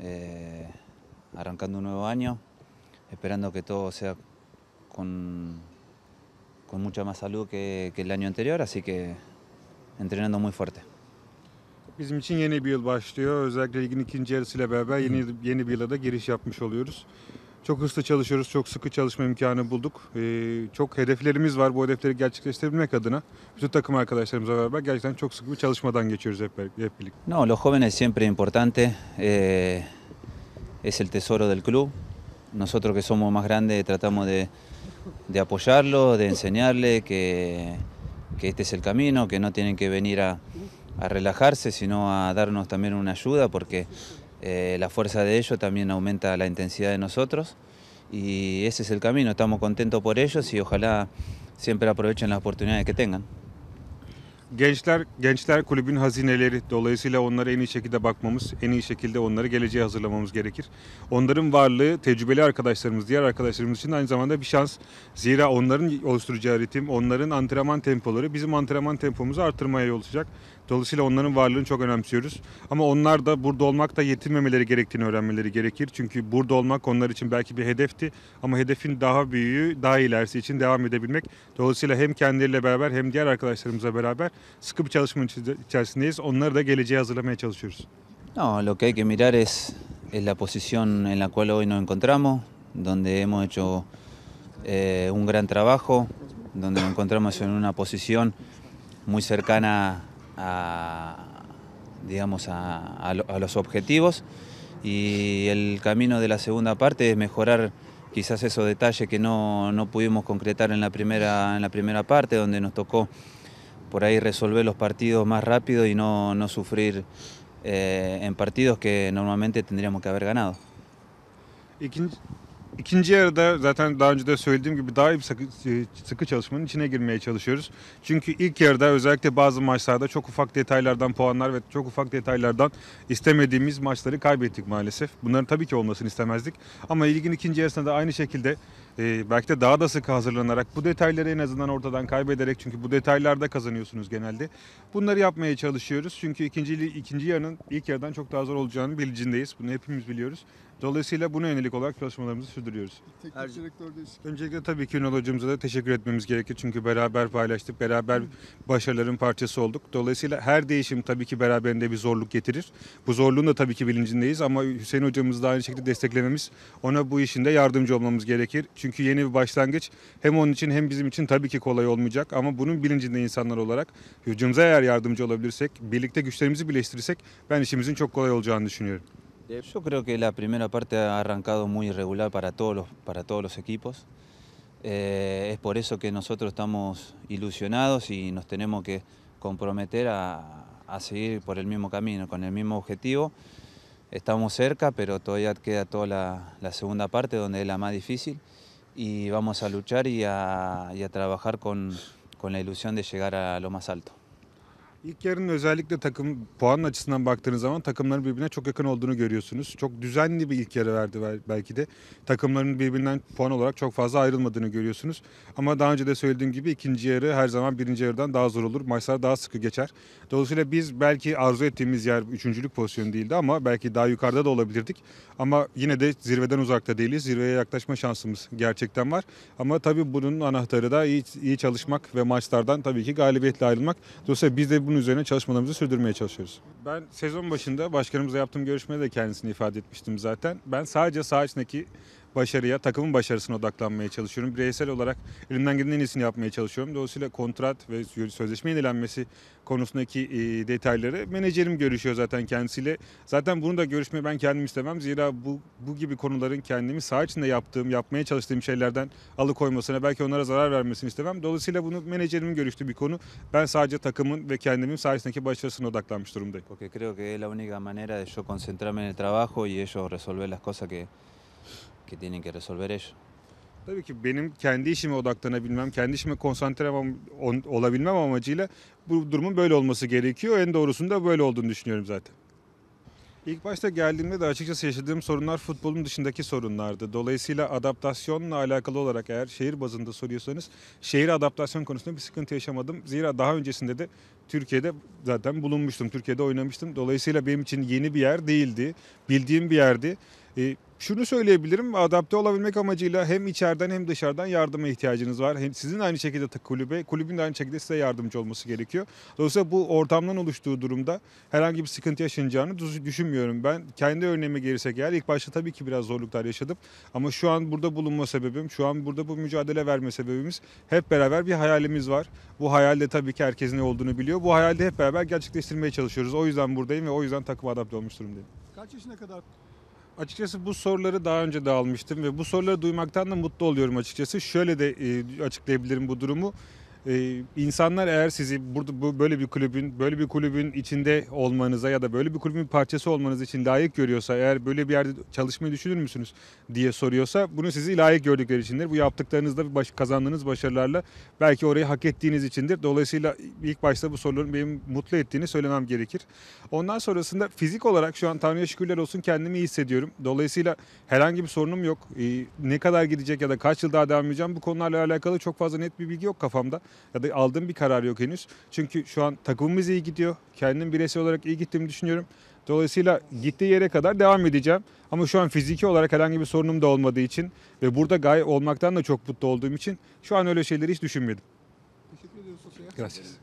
Eh, arrancando un nuevo año, esperando que todo sea con, con mucha más salud que, que, el año anterior, así que entrenando muy fuerte. Bizim için yeni bir yıl başlıyor. Özellikle ligin ikinci yarısıyla beraber yeni, yeni bir yıla da giriş yapmış oluyoruz. Çok hızlı çalışıyoruz, çok sıkı çalışma imkanı bulduk. Ee, çok hedeflerimiz var. Bu hedefleri gerçekleştirebilmek adına bütün takım arkadaşlarımızla beraber gerçekten çok sıkı bir çalışmadan geçiyoruz hep, hep birlikte. No, los jóvenes siempre importante. Eh, es el tesoro del club. Nosotros que somos más grandes tratamos de, de apoyarlo, de enseñarle que, que este es el camino, que no tienen que venir a, a relajarse, sino a darnos también una ayuda porque eh, la fuerza de ellos también aumenta la intensidad de nosotros y ese es el camino, estamos contentos por ellos y ojalá siempre aprovechen las oportunidades que tengan. Gençler, gençler kulübün hazineleri. Dolayısıyla onlara en iyi şekilde bakmamız, en iyi şekilde onları geleceğe hazırlamamız gerekir. Onların varlığı tecrübeli arkadaşlarımız, diğer arkadaşlarımız için aynı zamanda bir şans. Zira onların oluşturacağı ritim, onların antrenman tempoları bizim antrenman tempomuzu artırmaya yol açacak. Dolayısıyla onların varlığını çok önemsiyoruz. Ama onlar da burada olmakla yetinmemeleri gerektiğini öğrenmeleri gerekir. Çünkü burada olmak onlar için belki bir hedefti ama hedefin daha büyüğü, daha ilerisi için devam edebilmek. Dolayısıyla hem kendileriyle beraber hem diğer arkadaşlarımızla beraber sıkı bir çalışma içerisindeyiz. Onları da geleceğe hazırlamaya çalışıyoruz. No, lo que hay que mirar es, es la posición en la cual hoy nos encontramos, donde hemos hecho eh, un gran trabajo, donde nos encontramos en una posición muy cercana a, digamos, a, los objetivos y el camino de la segunda parte es mejorar quizás esos detalles que no, no, pudimos concretar en la, primera, en la primera parte, donde nos tocó por ahí resolver los partidos más rápido y no, no sufrir eh, en partidos que normalmente tendríamos que haber ganado. ¿Y İkinci yarıda zaten daha önce de söylediğim gibi daha iyi bir sıkı, e, sıkı çalışmanın içine girmeye çalışıyoruz. Çünkü ilk yarıda özellikle bazı maçlarda çok ufak detaylardan puanlar ve çok ufak detaylardan istemediğimiz maçları kaybettik maalesef. Bunların tabii ki olmasını istemezdik. Ama ligin ikinci yarısında da aynı şekilde e, belki de daha da sıkı hazırlanarak bu detayları en azından ortadan kaybederek çünkü bu detaylarda kazanıyorsunuz genelde. Bunları yapmaya çalışıyoruz. Çünkü ikinci, ikinci yarının ilk yarıdan çok daha zor olacağını bilincindeyiz. Bunu hepimiz biliyoruz. Dolayısıyla buna yönelik olarak çalışmalarımızı sürdürüyoruz. Teknik Her... Öncelikle tabii ki Ünal hocamıza da teşekkür etmemiz gerekir. Çünkü beraber paylaştık, beraber başarıların parçası olduk. Dolayısıyla her değişim tabii ki beraberinde bir zorluk getirir. Bu zorluğun da tabii ki bilincindeyiz ama Hüseyin hocamızı da aynı şekilde desteklememiz, ona bu işinde yardımcı olmamız gerekir. Çünkü yeni bir başlangıç hem onun için hem bizim için tabii ki kolay olmayacak ama bunun bilincinde insanlar olarak hocamıza eğer yardımcı olabilirsek, birlikte güçlerimizi birleştirirsek ben işimizin çok kolay olacağını düşünüyorum. Yo creo que la primera parte ha arrancado muy irregular para todos los, para todos los equipos. Eh, es por eso que nosotros estamos ilusionados y nos tenemos que comprometer a, seguir por el mismo camino, con el mismo objetivo. Estamos cerca, pero todavía queda toda la, segunda parte, donde es la más difícil, y vamos a luchar y a, trabajar con la ilusión de llegar a lo más alto. İlk yarının özellikle takım puan açısından baktığınız zaman takımların birbirine çok yakın olduğunu görüyorsunuz. Çok düzenli bir ilk yarı verdi belki de. Takımların birbirinden puan olarak çok fazla ayrılmadığını görüyorsunuz. Ama daha önce de söylediğim gibi ikinci yarı her zaman birinci yarıdan daha zor olur. Maçlar daha sıkı geçer. Dolayısıyla biz belki arzu ettiğimiz yer üçüncülük pozisyonu değildi ama belki daha yukarıda da olabilirdik. Ama yine de zirveden uzakta değiliz. Zirveye yaklaşma şansımız gerçekten var. Ama tabii bunun anahtarı da iyi, iyi çalışmak ve maçlardan tabii ki galibiyetle ayrılmak. Dolayısıyla biz de bunu bunun üzerine çalışmalarımızı sürdürmeye çalışıyoruz. Ben sezon başında başkanımızla yaptığım görüşmede de kendisini ifade etmiştim zaten. Ben sadece saha içindeki başarıya, takımın başarısına odaklanmaya çalışıyorum. Bireysel olarak elimden gelen en iyisini yapmaya çalışıyorum. Dolayısıyla kontrat ve sözleşme yenilenmesi konusundaki e, detayları menajerim görüşüyor zaten kendisiyle. Zaten bunu da görüşmeyi ben kendim istemem. Zira bu, bu gibi konuların kendimi saha içinde yaptığım, yapmaya çalıştığım şeylerden alıkoymasına, belki onlara zarar vermesini istemem. Dolayısıyla bunu menajerimin görüştüğü bir konu. Ben sadece takımın ve kendimin sayesindeki başarısına odaklanmış durumdayım. Porque creo que es la única manera de yo concentrarme en el trabajo y ellos resolver las cosas que que tienen que resolver ellos. Tabii ki benim kendi işime odaklanabilmem, kendi işime konsantre olabilmem amacıyla bu durumun böyle olması gerekiyor. En doğrusunda böyle olduğunu düşünüyorum zaten. İlk başta geldiğimde de açıkçası yaşadığım sorunlar futbolun dışındaki sorunlardı. Dolayısıyla adaptasyonla alakalı olarak eğer şehir bazında soruyorsanız şehir adaptasyon konusunda bir sıkıntı yaşamadım. Zira daha öncesinde de Türkiye'de zaten bulunmuştum. Türkiye'de oynamıştım. Dolayısıyla benim için yeni bir yer değildi. Bildiğim bir yerdi. E, şunu söyleyebilirim adapte olabilmek amacıyla hem içeriden hem dışarıdan yardıma ihtiyacınız var. Hem sizin aynı şekilde kulübe, kulübün de aynı şekilde size yardımcı olması gerekiyor. Dolayısıyla bu ortamdan oluştuğu durumda herhangi bir sıkıntı yaşanacağını düşünmüyorum. Ben kendi örneğime gelirsek eğer ilk başta tabii ki biraz zorluklar yaşadım. Ama şu an burada bulunma sebebim, şu an burada bu mücadele verme sebebimiz hep beraber bir hayalimiz var. Bu hayalde tabii ki herkesin ne olduğunu biliyor. Bu hayalde hep beraber gerçekleştirmeye çalışıyoruz. O yüzden buradayım ve o yüzden takıma adapte olmuş durumdayım. Kaç yaşına kadar Açıkçası bu soruları daha önce de almıştım ve bu soruları duymaktan da mutlu oluyorum açıkçası. Şöyle de e, açıklayabilirim bu durumu. Ee, insanlar eğer sizi burada bu, böyle bir kulübün böyle bir kulübün içinde olmanıza ya da böyle bir kulübün parçası olmanız için layık görüyorsa eğer böyle bir yerde çalışmayı düşünür müsünüz diye soruyorsa bunu sizi layık gördükleri içindir. Bu yaptıklarınızda baş, kazandığınız başarılarla belki orayı hak ettiğiniz içindir. Dolayısıyla ilk başta bu soruların benim mutlu ettiğini söylemem gerekir. Ondan sonrasında fizik olarak şu an Tanrı'ya şükürler olsun kendimi iyi hissediyorum. Dolayısıyla herhangi bir sorunum yok. Ee, ne kadar gidecek ya da kaç yıl daha devam edeceğim bu konularla alakalı çok fazla net bir bilgi yok kafamda ya da aldığım bir karar yok henüz. Çünkü şu an takımımız iyi gidiyor. Kendim bireysel olarak iyi gittiğimi düşünüyorum. Dolayısıyla gittiği yere kadar devam edeceğim. Ama şu an fiziki olarak herhangi bir sorunum da olmadığı için ve burada gay olmaktan da çok mutlu olduğum için şu an öyle şeyleri hiç düşünmedim. Teşekkür ediyoruz. Gracias.